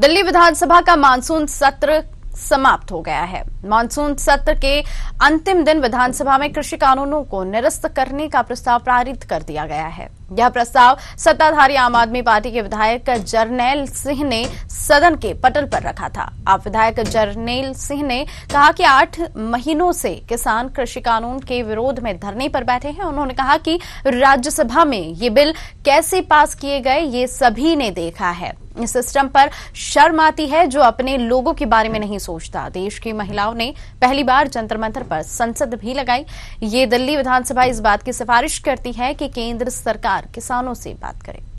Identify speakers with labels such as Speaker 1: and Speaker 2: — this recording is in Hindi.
Speaker 1: दिल्ली विधानसभा का मानसून सत्र समाप्त हो गया है मानसून सत्र के अंतिम दिन विधानसभा में कृषि कानूनों को निरस्त करने का प्रस्ताव पारित कर दिया गया है यह प्रस्ताव सत्ताधारी आम आदमी पार्टी के विधायक जरनेल सिंह ने सदन के पटल पर रखा था आप विधायक जरनेल सिंह ने कहा कि आठ महीनों से किसान कृषि कानून के विरोध में धरने पर बैठे हैं उन्होंने कहा कि राज्यसभा में ये बिल कैसे पास किए गए ये सभी ने देखा है इस सिस्टम पर शर्म आती है जो अपने लोगों के बारे में नहीं सोचता देश की महिलाओं ने पहली बार जंतर मंतर पर संसद भी लगाई ये दिल्ली विधानसभा इस बात की सिफारिश करती है कि केंद्र सरकार किसानों से बात करें